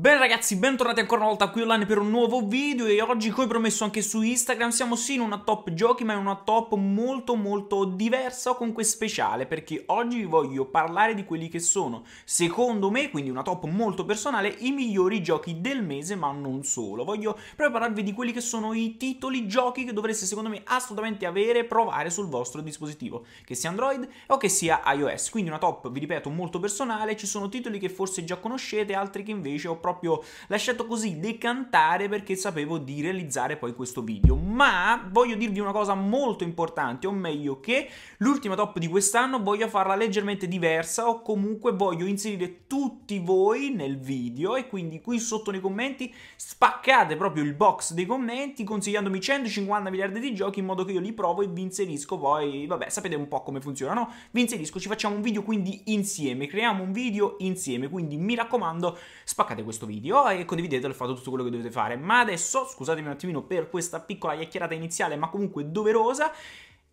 Bene ragazzi, bentornati ancora una volta qui online per un nuovo video e oggi come promesso anche su Instagram siamo sì in una top giochi ma in una top molto molto diversa o comunque speciale perché oggi vi voglio parlare di quelli che sono secondo me, quindi una top molto personale, i migliori giochi del mese ma non solo. Voglio proprio parlarvi di quelli che sono i titoli giochi che dovreste secondo me assolutamente avere e provare sul vostro dispositivo che sia Android o che sia iOS, quindi una top vi ripeto molto personale, ci sono titoli che forse già conoscete, altri che invece ho provato proprio lasciato così decantare perché sapevo di realizzare poi questo video. Ma voglio dirvi una cosa molto importante, o meglio che l'ultima top di quest'anno voglio farla leggermente diversa o comunque voglio inserire tutti voi nel video e quindi qui sotto nei commenti spaccate proprio il box dei commenti consigliandomi 150 miliardi di giochi in modo che io li provo e vi inserisco poi, vabbè sapete un po' come funzionano, vi inserisco, ci facciamo un video quindi insieme, creiamo un video insieme, quindi mi raccomando spaccate questo questo video e condividetelo e fate tutto quello che dovete fare. Ma adesso, scusatemi un attimino per questa piccola chiacchierata iniziale, ma comunque doverosa,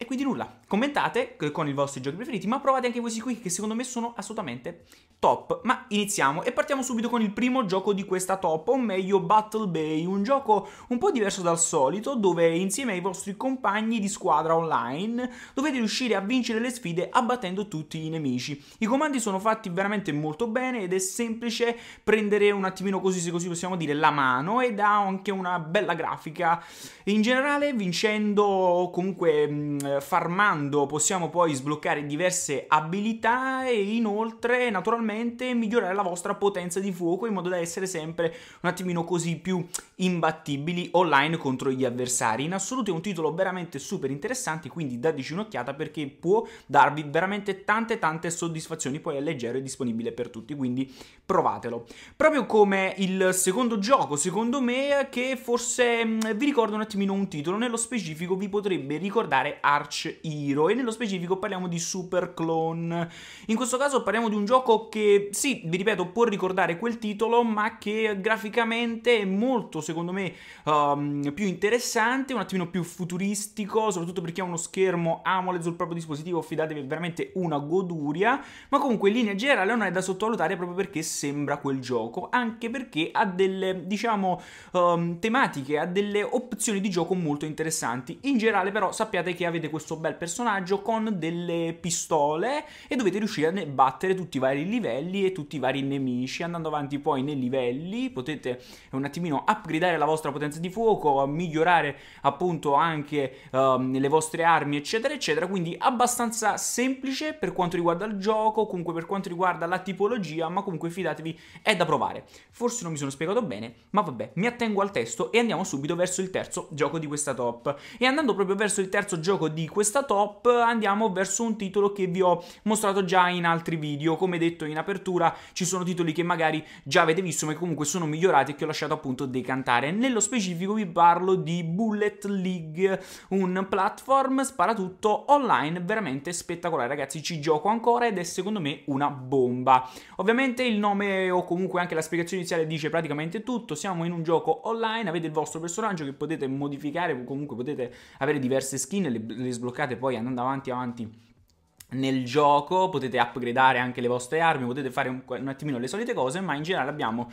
e quindi nulla, commentate eh, con i vostri giochi preferiti, ma provate anche questi qui che secondo me sono assolutamente top. Ma iniziamo e partiamo subito con il primo gioco di questa top, o meglio Battle Bay, un gioco un po' diverso dal solito dove insieme ai vostri compagni di squadra online dovete riuscire a vincere le sfide abbattendo tutti i nemici. I comandi sono fatti veramente molto bene ed è semplice prendere un attimino così se così possiamo dire la mano ed ha anche una bella grafica. In generale vincendo comunque eh, farmando possiamo poi sbloccare diverse abilità e inoltre naturalmente migliorare la vostra potenza di fuoco in modo da essere sempre un attimino così più imbattibili online contro gli avversari. In assoluto è un titolo veramente super interessante quindi dateci un'occhiata perché può darvi veramente tante tante soddisfazioni poi è leggero e disponibile per tutti quindi provatelo. Proprio come il secondo gioco secondo me che forse mm, vi ricorda un attimino un titolo nello specifico vi potrebbe ricordare Ark Arch Hero e nello specifico parliamo di Super Clone. In questo caso parliamo di un gioco che, sì, vi ripeto, può ricordare quel titolo, ma che graficamente è molto, secondo me, um, più interessante, un attimino più futuristico, soprattutto perché ha uno schermo AMOLED sul proprio dispositivo, fidatevi, è veramente una goduria, ma comunque in linea generale non è da sottovalutare proprio perché sembra quel gioco, anche perché ha delle, diciamo, um, tematiche, ha delle opzioni di gioco molto interessanti. In generale però sappiate che avete avete questo bel personaggio con delle pistole e dovete riuscire a battere tutti i vari livelli e tutti i vari nemici. Andando avanti poi nei livelli potete un attimino upgradare la vostra potenza di fuoco, migliorare appunto anche um, le vostre armi, eccetera, eccetera. Quindi abbastanza semplice per quanto riguarda il gioco, comunque per quanto riguarda la tipologia, ma comunque fidatevi, è da provare. Forse non mi sono spiegato bene, ma vabbè, mi attengo al testo e andiamo subito verso il terzo gioco di questa top. E andando proprio verso il terzo gioco di di questa top andiamo verso un titolo che vi ho mostrato già in altri video. Come detto in apertura ci sono titoli che magari già avete visto ma che comunque sono migliorati e che ho lasciato appunto decantare. Nello specifico vi parlo di Bullet League, un platform sparatutto online veramente spettacolare ragazzi. Ci gioco ancora ed è secondo me una bomba. Ovviamente il nome o comunque anche la spiegazione iniziale dice praticamente tutto. Siamo in un gioco online, avete il vostro personaggio che potete modificare, comunque potete avere diverse skin, le, le le sbloccate poi andando avanti avanti nel gioco, potete upgradare anche le vostre armi, potete fare un, un attimino le solite cose, ma in generale abbiamo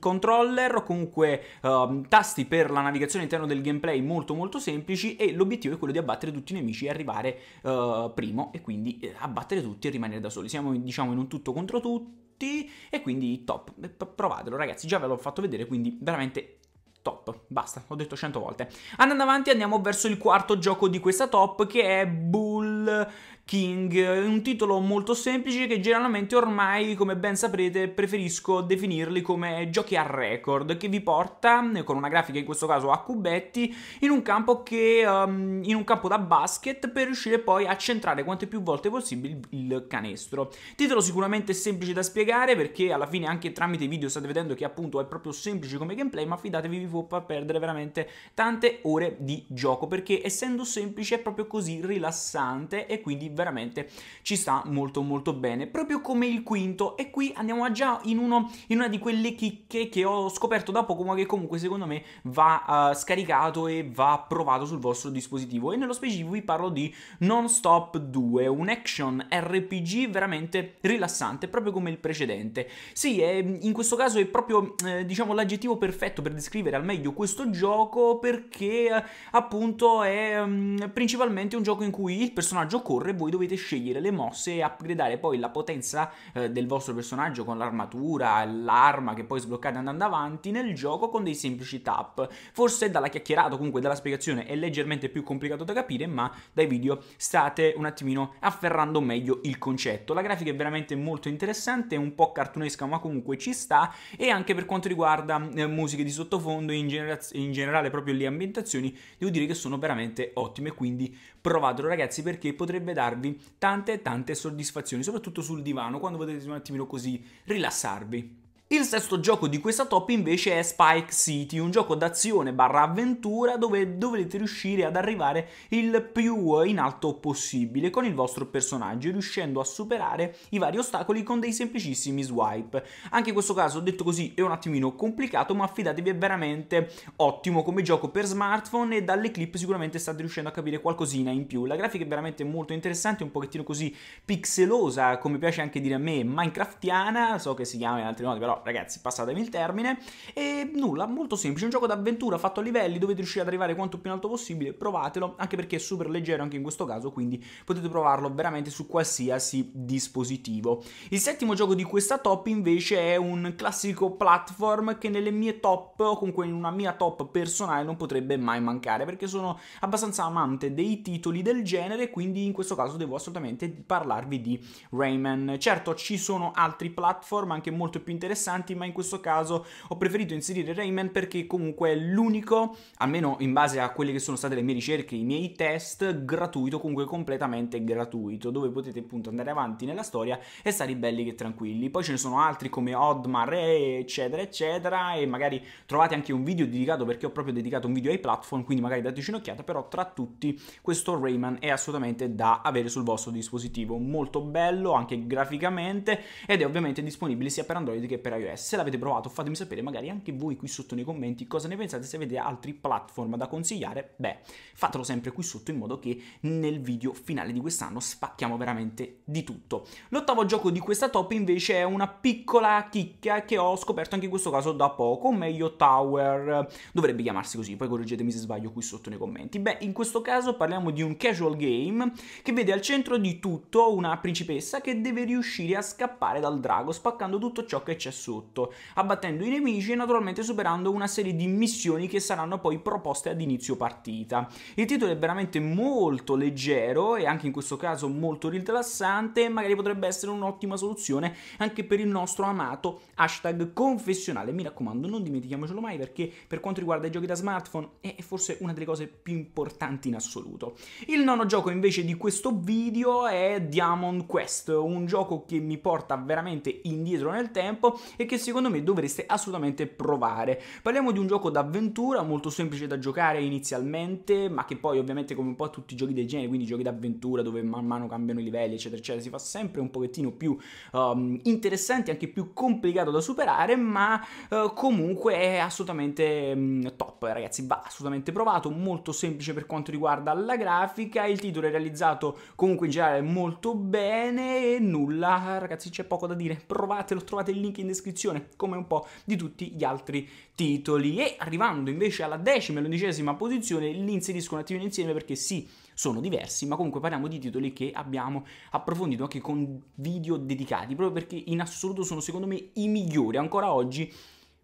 controller o comunque uh, tasti per la navigazione all'interno del gameplay molto molto semplici e l'obiettivo è quello di abbattere tutti i nemici e arrivare uh, primo e quindi eh, abbattere tutti e rimanere da soli. Siamo diciamo in un tutto contro tutti e quindi top, provatelo ragazzi, già ve l'ho fatto vedere, quindi veramente top, basta, ho detto 100 volte. Andando avanti andiamo verso il quarto gioco di questa top che è Bull King, un titolo molto semplice che generalmente ormai, come ben saprete, preferisco definirli come giochi a record, che vi porta, eh, con una grafica in questo caso a cubetti, in un campo, che, um, in un campo da basket per riuscire poi a centrare quante più volte possibile il canestro. Titolo sicuramente semplice da spiegare perché alla fine anche tramite video state vedendo che appunto è proprio semplice come gameplay, ma fidatevi vi può far perdere veramente tante ore di gioco perché essendo semplice è proprio così rilassante e quindi veramente ci sta molto molto bene, proprio come il quinto e qui andiamo già in, uno, in una di quelle chicche che ho scoperto da poco ma che comunque secondo me va uh, scaricato e va provato sul vostro dispositivo e nello specifico vi parlo di Non Stop 2, un action RPG veramente rilassante, proprio come il precedente. Sì, è, in questo caso è proprio eh, diciamo l'aggettivo perfetto per descrivere al meglio questo gioco perché eh, appunto è um, principalmente un gioco in cui il personaggio corre e voi voi dovete scegliere le mosse e upgradare poi la potenza eh, del vostro personaggio con l'armatura, l'arma che poi sbloccate andando avanti nel gioco con dei semplici tap. Forse dalla chiacchierata, comunque dalla spiegazione è leggermente più complicato da capire, ma dai video state un attimino afferrando meglio il concetto. La grafica è veramente molto interessante, un po' cartunesca, ma comunque ci sta e anche per quanto riguarda eh, musiche di sottofondo in, genera in generale proprio le ambientazioni, devo dire che sono veramente ottime, quindi provatelo ragazzi perché potrebbe darvi tante tante soddisfazioni, soprattutto sul divano, quando potete un attimino così rilassarvi. Il sesto gioco di questa top invece è Spike City, un gioco d'azione barra avventura dove dovrete riuscire ad arrivare il più in alto possibile con il vostro personaggio, riuscendo a superare i vari ostacoli con dei semplicissimi swipe. Anche in questo caso, detto così, è un attimino complicato, ma affidatevi, è veramente ottimo come gioco per smartphone e dalle clip sicuramente state riuscendo a capire qualcosina in più. La grafica è veramente molto interessante, un pochettino così pixelosa, come piace anche dire a me, minecraftiana, so che si chiama in altri modi, però ragazzi passatemi il termine. E nulla, molto semplice, un gioco d'avventura fatto a livelli, dovete riuscire ad arrivare quanto più in alto possibile, provatelo, anche perché è super leggero anche in questo caso, quindi potete provarlo veramente su qualsiasi dispositivo. Il settimo gioco di questa top invece è un classico platform che nelle mie top, o comunque in una mia top personale, non potrebbe mai mancare, perché sono abbastanza amante dei titoli del genere, quindi in questo caso devo assolutamente parlarvi di Rayman. Certo ci sono altri platform anche molto più interessanti, interessanti, ma in questo caso ho preferito inserire Rayman perché comunque è l'unico, almeno in base a quelle che sono state le mie ricerche, i miei test, gratuito, comunque completamente gratuito, dove potete appunto andare avanti nella storia e stare belli che tranquilli. Poi ce ne sono altri come Odmar, e eh, eccetera, eccetera, e magari trovate anche un video dedicato perché ho proprio dedicato un video ai platform, quindi magari dateci un'occhiata, però tra tutti questo Rayman è assolutamente da avere sul vostro dispositivo, molto bello anche graficamente ed è ovviamente disponibile sia per Android che per iOS. Se l'avete provato fatemi sapere magari anche voi qui sotto nei commenti cosa ne pensate, se avete altri platform da consigliare, beh, fatelo sempre qui sotto in modo che nel video finale di quest'anno spacchiamo veramente di tutto. L'ottavo gioco di questa top invece è una piccola chicca che ho scoperto anche in questo caso da poco, meglio Tower, dovrebbe chiamarsi così, poi correggetemi se sbaglio qui sotto nei commenti. Beh, in questo caso parliamo di un casual game che vede al centro di tutto una principessa che deve riuscire a scappare dal drago spaccando tutto ciò che c'è su sotto, abbattendo i nemici e naturalmente superando una serie di missioni che saranno poi proposte ad inizio partita. Il titolo è veramente molto leggero e anche in questo caso molto rilassante e magari potrebbe essere un'ottima soluzione anche per il nostro amato hashtag confessionale. Mi raccomando, non dimentichiamocelo mai perché per quanto riguarda i giochi da smartphone è forse una delle cose più importanti in assoluto. Il nono gioco invece di questo video è Diamond Quest, un gioco che mi porta veramente indietro nel tempo e che secondo me dovreste assolutamente provare. Parliamo di un gioco d'avventura molto semplice da giocare inizialmente, ma che poi ovviamente come un po' tutti i giochi del genere, quindi giochi d'avventura dove man mano cambiano i livelli, eccetera, eccetera, si fa sempre un pochettino più um, interessante, anche più complicato da superare, ma uh, comunque è assolutamente um, top, ragazzi, va assolutamente provato, molto semplice per quanto riguarda la grafica, il titolo è realizzato comunque in generale molto bene e nulla, ragazzi, c'è poco da dire, provatelo, trovate il link in descrizione descrizione, come un po' di tutti gli altri titoli. E arrivando invece alla decima e all'undicesima posizione, li inseriscono attivino insieme perché sì, sono diversi, ma comunque parliamo di titoli che abbiamo approfondito anche con video dedicati, proprio perché in assoluto sono secondo me i migliori ancora oggi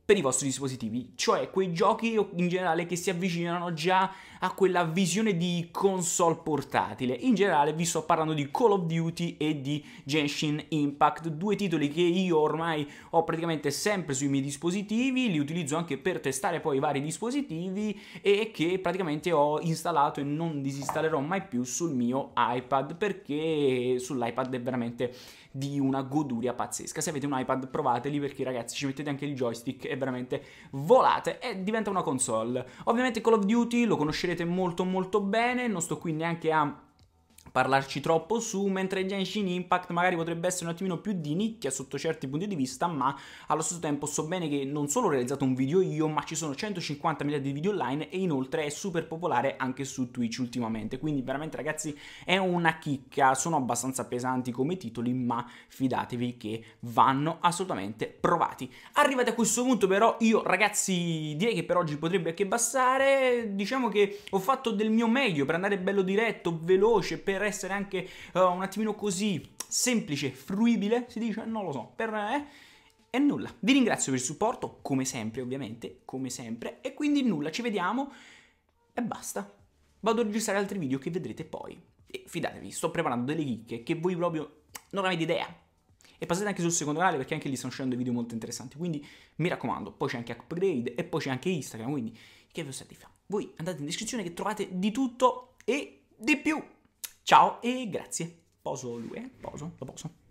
per i vostri dispositivi, cioè quei giochi in generale che si avvicinano già a quella visione di console portatile. In generale vi sto parlando di Call of Duty e di Genshin Impact, due titoli che io ormai ho praticamente sempre sui miei dispositivi, li utilizzo anche per testare poi i vari dispositivi e che praticamente ho installato e non disinstallerò mai più sul mio iPad perché sull'iPad è veramente di una goduria pazzesca. Se avete un iPad provateli perché ragazzi ci mettete anche il joystick e veramente volate e diventa una console. Ovviamente Call of Duty lo conoscerete molto molto bene, non sto qui neanche a parlarci troppo su, mentre Genshin Impact magari potrebbe essere un attimino più di nicchia sotto certi punti di vista, ma allo stesso tempo so bene che non solo ho realizzato un video io, ma ci sono 150 miliardi di video online e inoltre è super popolare anche su Twitch ultimamente, quindi veramente ragazzi è una chicca, sono abbastanza pesanti come titoli, ma fidatevi che vanno assolutamente provati. Arrivati a questo punto però io ragazzi direi che per oggi potrebbe anche bastare, diciamo che ho fatto del mio meglio per andare bello diretto, veloce, per per essere anche uh, un attimino così semplice, fruibile, si dice, non lo so, per... Eh, e nulla, vi ringrazio per il supporto, come sempre ovviamente, come sempre, e quindi nulla, ci vediamo e basta. Vado a registrare altri video che vedrete poi. E fidatevi, sto preparando delle chicche che voi proprio non avete idea. E passate anche sul secondo canale perché anche lì stanno uscendo video molto interessanti, quindi mi raccomando, poi c'è anche Upgrade e poi c'è anche Instagram, quindi che vi state fare? Voi andate in descrizione che trovate di tutto e di più! Ciao e grazie. Poso lui, eh? Poso, lo poso.